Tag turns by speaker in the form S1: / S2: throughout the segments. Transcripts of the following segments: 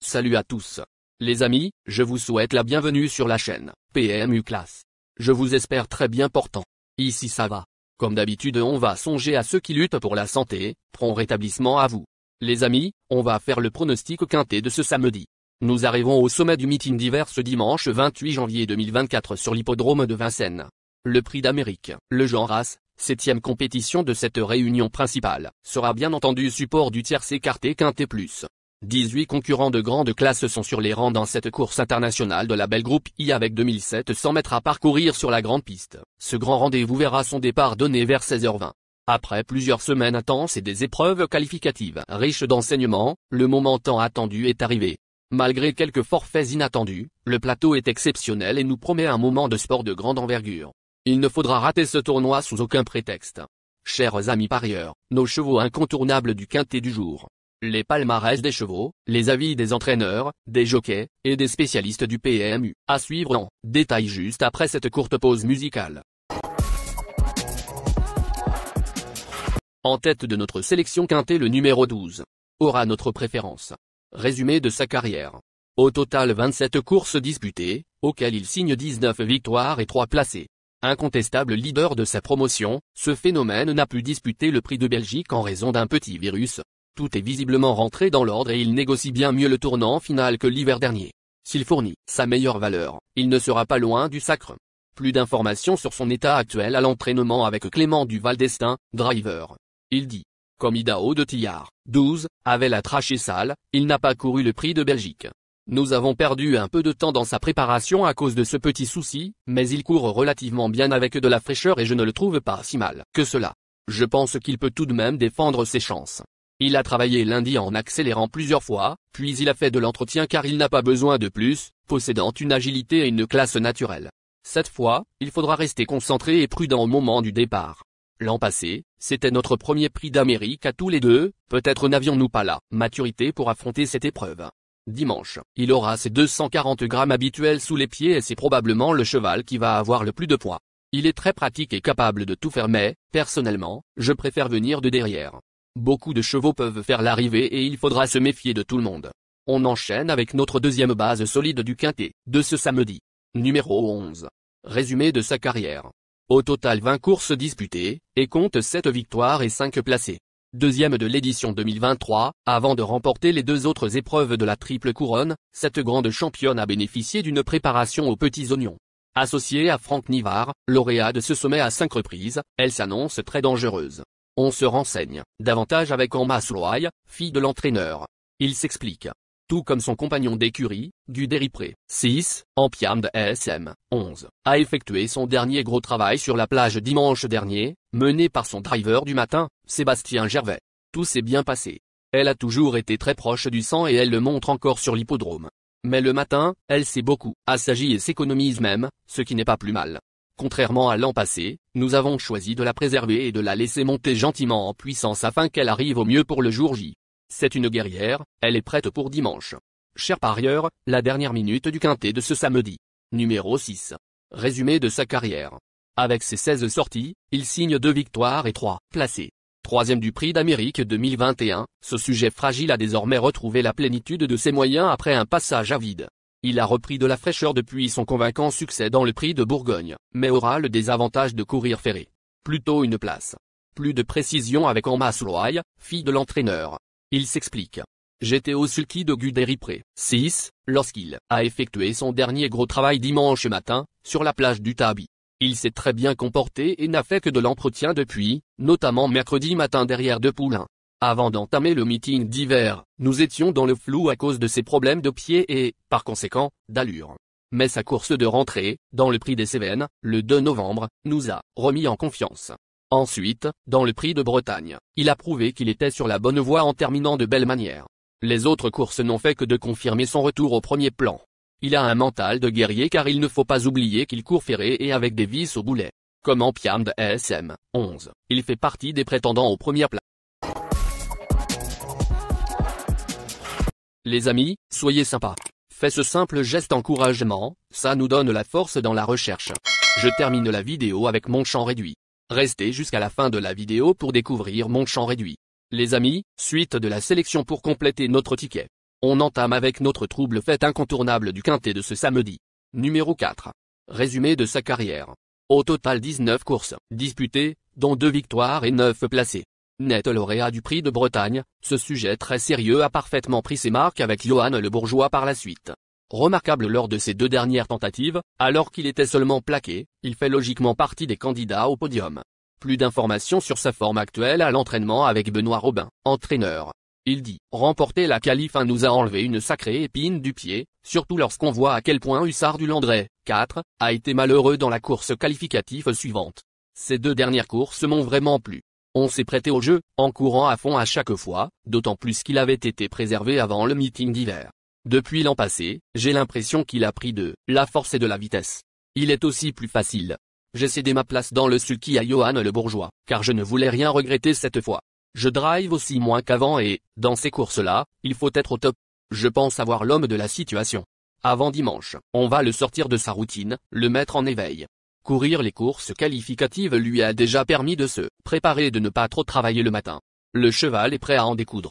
S1: Salut à tous. Les amis, je vous souhaite la bienvenue sur la chaîne PMU Class. Je vous espère très bien portant. Ici ça va. Comme d'habitude on va songer à ceux qui luttent pour la santé, prompt rétablissement à vous. Les amis, on va faire le pronostic quinté de ce samedi. Nous arrivons au sommet du meeting d'hiver ce dimanche 28 janvier 2024 sur l'hippodrome de Vincennes. Le prix d'Amérique, le genre race. Septième compétition de cette réunion principale, sera bien entendu support du tiers écarté quintet plus. 18 concurrents de grande classe sont sur les rangs dans cette course internationale de la Belle Groupe I avec 2700 mètres à parcourir sur la grande piste. Ce grand rendez-vous verra son départ donné vers 16h20. Après plusieurs semaines intenses et des épreuves qualificatives riches d'enseignements, le moment tant attendu est arrivé. Malgré quelques forfaits inattendus, le plateau est exceptionnel et nous promet un moment de sport de grande envergure. Il ne faudra rater ce tournoi sous aucun prétexte. Chers amis parieurs, nos chevaux incontournables du quintet du jour. Les palmarès des chevaux, les avis des entraîneurs, des jockeys, et des spécialistes du PMU, à suivre en détail juste après cette courte pause musicale. En tête de notre sélection quintet le numéro 12. Aura notre préférence. Résumé de sa carrière. Au total 27 courses disputées, auxquelles il signe 19 victoires et 3 placés. Incontestable leader de sa promotion, ce phénomène n'a pu disputer le prix de Belgique en raison d'un petit virus. Tout est visiblement rentré dans l'ordre et il négocie bien mieux le tournant final que l'hiver dernier. S'il fournit sa meilleure valeur, il ne sera pas loin du sacre. Plus d'informations sur son état actuel à l'entraînement avec Clément Duval d'Estaing, driver. Il dit, comme Idao de Tillard, 12, avait la trachée sale, il n'a pas couru le prix de Belgique. Nous avons perdu un peu de temps dans sa préparation à cause de ce petit souci, mais il court relativement bien avec de la fraîcheur et je ne le trouve pas si mal que cela. Je pense qu'il peut tout de même défendre ses chances. Il a travaillé lundi en accélérant plusieurs fois, puis il a fait de l'entretien car il n'a pas besoin de plus, possédant une agilité et une classe naturelle. Cette fois, il faudra rester concentré et prudent au moment du départ. L'an passé, c'était notre premier prix d'Amérique à tous les deux, peut-être n'avions-nous pas la maturité pour affronter cette épreuve. Dimanche, il aura ses 240 grammes habituels sous les pieds et c'est probablement le cheval qui va avoir le plus de poids. Il est très pratique et capable de tout faire mais, personnellement, je préfère venir de derrière. Beaucoup de chevaux peuvent faire l'arrivée et il faudra se méfier de tout le monde. On enchaîne avec notre deuxième base solide du Quintet, de ce samedi. Numéro 11. Résumé de sa carrière. Au total 20 courses disputées, et compte 7 victoires et 5 placés deuxième de l'édition 2023, avant de remporter les deux autres épreuves de la triple couronne, cette grande championne a bénéficié d'une préparation aux petits oignons. Associée à Franck Nivard, lauréat de ce sommet à cinq reprises, elle s'annonce très dangereuse. On se renseigne davantage avec Emma Sloy, fille de l'entraîneur. Il s'explique tout comme son compagnon d'écurie, Guderipré, 6, en Piam SM, 11, a effectué son dernier gros travail sur la plage dimanche dernier, mené par son driver du matin, Sébastien Gervais. Tout s'est bien passé. Elle a toujours été très proche du sang et elle le montre encore sur l'hippodrome. Mais le matin, elle sait beaucoup, assagie et s'économise même, ce qui n'est pas plus mal. Contrairement à l'an passé, nous avons choisi de la préserver et de la laisser monter gentiment en puissance afin qu'elle arrive au mieux pour le jour J. C'est une guerrière, elle est prête pour dimanche. Cher parieur, la dernière minute du quintet de ce samedi. Numéro 6. Résumé de sa carrière. Avec ses 16 sorties, il signe 2 victoires et 3 placés. Troisième du prix d'Amérique 2021, ce sujet fragile a désormais retrouvé la plénitude de ses moyens après un passage à vide. Il a repris de la fraîcheur depuis son convaincant succès dans le prix de Bourgogne, mais aura le désavantage de courir ferré. Plutôt une place. Plus de précision avec Emma Souloy, fille de l'entraîneur. Il s'explique. J'étais au sulky de Guderipré, 6, lorsqu'il a effectué son dernier gros travail dimanche matin, sur la plage du Tabi. Il s'est très bien comporté et n'a fait que de l'entretien depuis, notamment mercredi matin derrière deux poulains. Avant d'entamer le meeting d'hiver, nous étions dans le flou à cause de ses problèmes de pied et, par conséquent, d'allure. Mais sa course de rentrée, dans le prix des Cévennes, le 2 novembre, nous a remis en confiance. Ensuite, dans le prix de Bretagne, il a prouvé qu'il était sur la bonne voie en terminant de belle manière. Les autres courses n'ont fait que de confirmer son retour au premier plan. Il a un mental de guerrier car il ne faut pas oublier qu'il court ferré et avec des vis au boulet. Comme en Piam de SM, 11, il fait partie des prétendants au premier plan. Les amis, soyez sympas. Fais ce simple geste d'encouragement, ça nous donne la force dans la recherche. Je termine la vidéo avec mon champ réduit. Restez jusqu'à la fin de la vidéo pour découvrir mon champ réduit. Les amis, suite de la sélection pour compléter notre ticket. On entame avec notre trouble fête incontournable du quintet de ce samedi. Numéro 4. Résumé de sa carrière. Au total 19 courses disputées, dont 2 victoires et 9 placées. Net lauréat du prix de Bretagne, ce sujet très sérieux a parfaitement pris ses marques avec Johan Le Bourgeois par la suite remarquable lors de ses deux dernières tentatives, alors qu'il était seulement plaqué, il fait logiquement partie des candidats au podium. Plus d'informations sur sa forme actuelle à l'entraînement avec Benoît Robin, entraîneur. Il dit, remporter la qualif hein, nous a enlevé une sacrée épine du pied, surtout lorsqu'on voit à quel point Hussard du Landré, 4, a été malheureux dans la course qualificative suivante. Ces deux dernières courses m'ont vraiment plu. On s'est prêté au jeu, en courant à fond à chaque fois, d'autant plus qu'il avait été préservé avant le meeting d'hiver. Depuis l'an passé, j'ai l'impression qu'il a pris de la force et de la vitesse. Il est aussi plus facile. J'ai cédé ma place dans le sulky à Johan le bourgeois, car je ne voulais rien regretter cette fois. Je drive aussi moins qu'avant et, dans ces courses-là, il faut être au top. Je pense avoir l'homme de la situation. Avant dimanche, on va le sortir de sa routine, le mettre en éveil. Courir les courses qualificatives lui a déjà permis de se préparer et de ne pas trop travailler le matin. Le cheval est prêt à en découdre.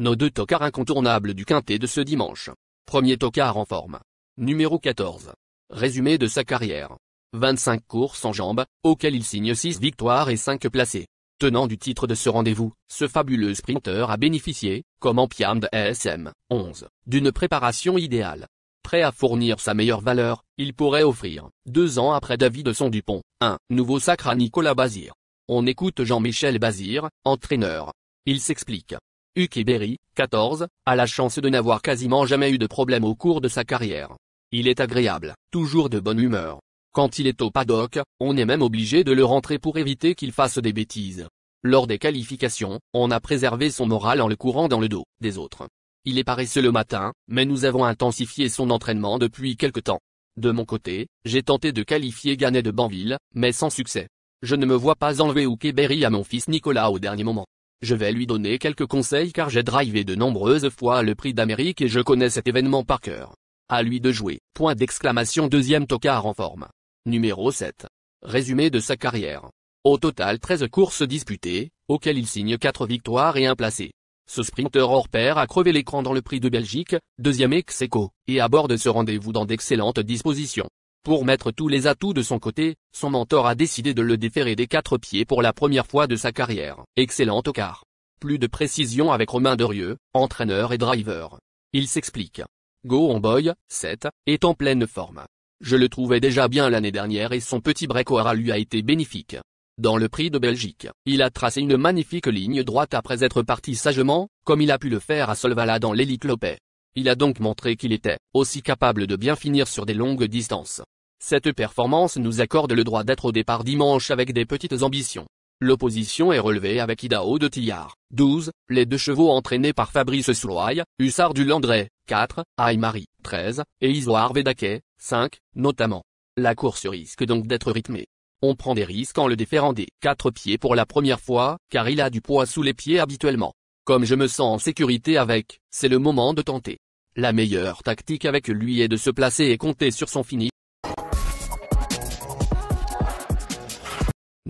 S1: Nos deux tocards incontournables du quintet de ce dimanche. Premier tocard en forme. Numéro 14. Résumé de sa carrière. 25 courses en jambes, auxquelles il signe 6 victoires et 5 placés. Tenant du titre de ce rendez-vous, ce fabuleux sprinter a bénéficié, comme en Piam de SM 11, d'une préparation idéale. Prêt à fournir sa meilleure valeur, il pourrait offrir, deux ans après David de son Dupont, un nouveau sacre à Nicolas Bazir. On écoute Jean-Michel Bazir, entraîneur. Il s'explique. Uke Berry, 14, a la chance de n'avoir quasiment jamais eu de problème au cours de sa carrière. Il est agréable, toujours de bonne humeur. Quand il est au paddock, on est même obligé de le rentrer pour éviter qu'il fasse des bêtises. Lors des qualifications, on a préservé son moral en le courant dans le dos des autres. Il est paresseux le matin, mais nous avons intensifié son entraînement depuis quelque temps. De mon côté, j'ai tenté de qualifier Ganet de Banville, mais sans succès. Je ne me vois pas enlever Berry à mon fils Nicolas au dernier moment. Je vais lui donner quelques conseils car j'ai drivé de nombreuses fois le prix d'Amérique et je connais cet événement par cœur. À lui de jouer. Point d'exclamation deuxième tocard en forme. Numéro 7. Résumé de sa carrière. Au total 13 courses disputées, auxquelles il signe 4 victoires et un placé. Ce sprinter hors pair a crevé l'écran dans le prix de Belgique, deuxième ex et aborde ce rendez-vous dans d'excellentes dispositions. Pour mettre tous les atouts de son côté, son mentor a décidé de le déférer des quatre pieds pour la première fois de sa carrière. Excellent au quart. Plus de précision avec Romain Derieux, entraîneur et driver. Il s'explique. Go en boy, 7, est en pleine forme. Je le trouvais déjà bien l'année dernière et son petit break aura lui a été bénéfique. Dans le prix de Belgique, il a tracé une magnifique ligne droite après être parti sagement, comme il a pu le faire à Solvala dans l'Élite Il a donc montré qu'il était aussi capable de bien finir sur des longues distances. Cette performance nous accorde le droit d'être au départ dimanche avec des petites ambitions. L'opposition est relevée avec Idaho de Tillard, 12, les deux chevaux entraînés par Fabrice Souloye, Hussard du Landré, 4, Aymari, 13, et Isoar Vedaquet, 5, notamment. La course risque donc d'être rythmée. On prend des risques en le déférant des 4 pieds pour la première fois, car il a du poids sous les pieds habituellement. Comme je me sens en sécurité avec, c'est le moment de tenter. La meilleure tactique avec lui est de se placer et compter sur son fini,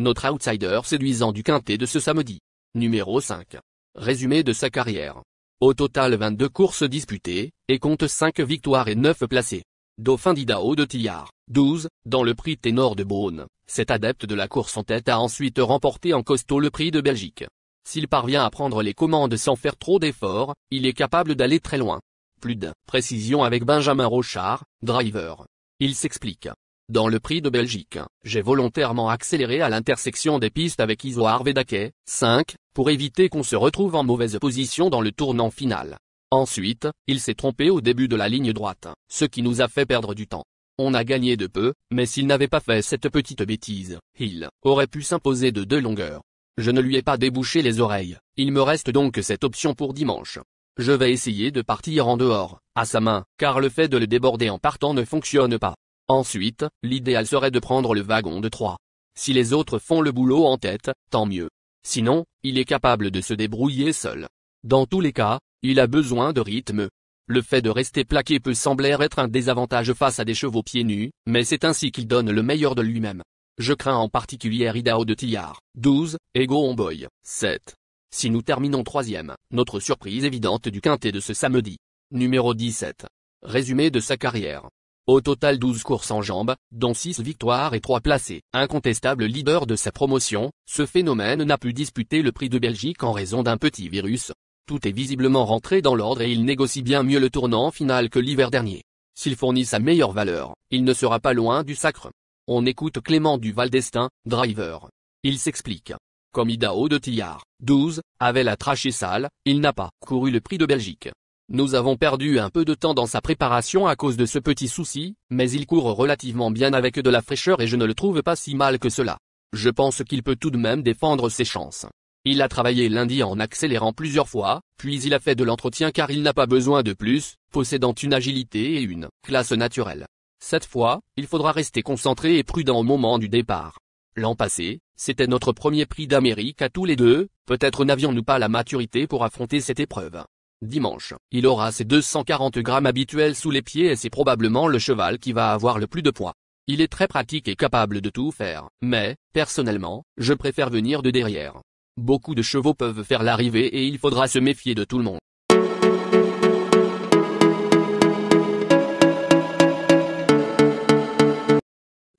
S1: Notre outsider séduisant du quintet de ce samedi. Numéro 5. Résumé de sa carrière. Au total 22 courses disputées, et compte 5 victoires et 9 placés. Dauphin Didao de Tillard, 12, dans le prix ténor de Beaune, cet adepte de la course en tête a ensuite remporté en costaud le prix de Belgique. S'il parvient à prendre les commandes sans faire trop d'efforts, il est capable d'aller très loin. Plus de précision avec Benjamin Rochard, driver. Il s'explique. Dans le Prix de Belgique, j'ai volontairement accéléré à l'intersection des pistes avec Isoar Vedake, 5, pour éviter qu'on se retrouve en mauvaise position dans le tournant final. Ensuite, il s'est trompé au début de la ligne droite, ce qui nous a fait perdre du temps. On a gagné de peu, mais s'il n'avait pas fait cette petite bêtise, il aurait pu s'imposer de deux longueurs. Je ne lui ai pas débouché les oreilles, il me reste donc cette option pour dimanche. Je vais essayer de partir en dehors, à sa main, car le fait de le déborder en partant ne fonctionne pas. Ensuite, l'idéal serait de prendre le wagon de trois. Si les autres font le boulot en tête, tant mieux. Sinon, il est capable de se débrouiller seul. Dans tous les cas, il a besoin de rythme. Le fait de rester plaqué peut sembler être un désavantage face à des chevaux pieds nus, mais c'est ainsi qu'il donne le meilleur de lui-même. Je crains en particulier Idao de Tillard, 12, et Boy, 7. Si nous terminons troisième, notre surprise évidente du quintet de ce samedi. Numéro 17. Résumé de sa carrière. Au total 12 courses en jambes, dont 6 victoires et 3 placés. Incontestable leader de sa promotion, ce phénomène n'a pu disputer le prix de Belgique en raison d'un petit virus. Tout est visiblement rentré dans l'ordre et il négocie bien mieux le tournant final que l'hiver dernier. S'il fournit sa meilleure valeur, il ne sera pas loin du sacre. On écoute Clément Duval destin driver. Il s'explique. Comme Idao de Tillard, 12, avait la trachée sale, il n'a pas couru le prix de Belgique. Nous avons perdu un peu de temps dans sa préparation à cause de ce petit souci, mais il court relativement bien avec de la fraîcheur et je ne le trouve pas si mal que cela. Je pense qu'il peut tout de même défendre ses chances. Il a travaillé lundi en accélérant plusieurs fois, puis il a fait de l'entretien car il n'a pas besoin de plus, possédant une agilité et une classe naturelle. Cette fois, il faudra rester concentré et prudent au moment du départ. L'an passé, c'était notre premier prix d'Amérique à tous les deux, peut-être n'avions-nous pas la maturité pour affronter cette épreuve. Dimanche, il aura ses 240 grammes habituels sous les pieds et c'est probablement le cheval qui va avoir le plus de poids. Il est très pratique et capable de tout faire, mais, personnellement, je préfère venir de derrière. Beaucoup de chevaux peuvent faire l'arrivée et il faudra se méfier de tout le monde.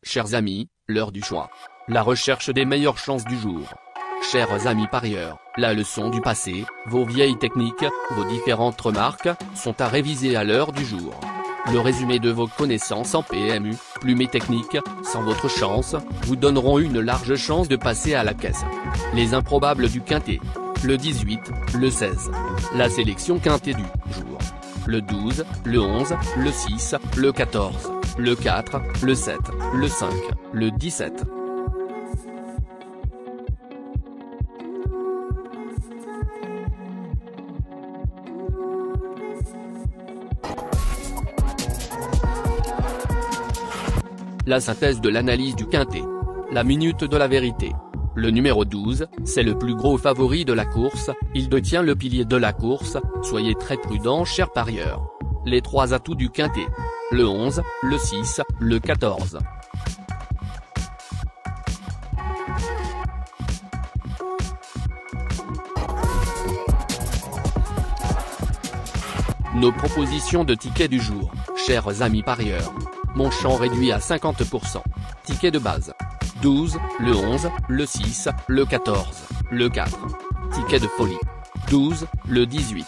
S1: Chers amis, l'heure du choix. La recherche des meilleures chances du jour. Chers amis parieurs, la leçon du passé, vos vieilles techniques, vos différentes remarques, sont à réviser à l'heure du jour. Le résumé de vos connaissances en PMU, plumes et techniques, sans votre chance, vous donneront une large chance de passer à la caisse. Les improbables du quintet. Le 18, le 16. La sélection quintet du jour. Le 12, le 11, le 6, le 14, le 4, le 7, le 5, le 17. La synthèse de l'analyse du quintet. La minute de la vérité. Le numéro 12, c'est le plus gros favori de la course, il détient le pilier de la course, soyez très prudent cher parieur. Les trois atouts du quintet. Le 11, le 6, le 14. Nos propositions de tickets du jour, chers amis parieurs. Mon champ réduit à 50%. Ticket de base. 12, le 11, le 6, le 14, le 4. Ticket de folie. 12, le 18.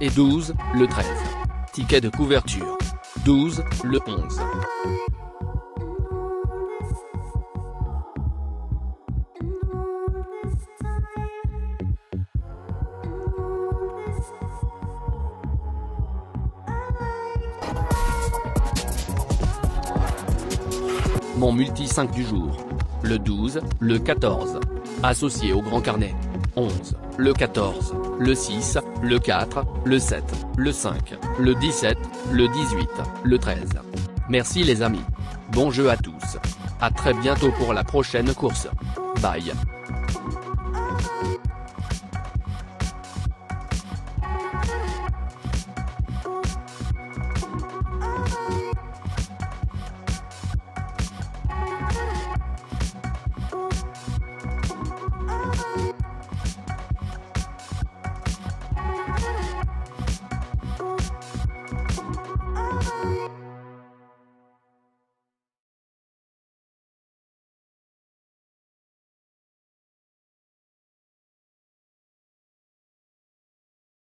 S1: Et 12, le 13. Ticket de couverture. 12, le 11. multi 5 du jour. Le 12, le 14. Associé au grand carnet. 11, le 14, le 6, le 4, le 7, le 5, le 17, le 18, le 13. Merci les amis. Bon jeu à tous. À très bientôt pour la prochaine course. Bye.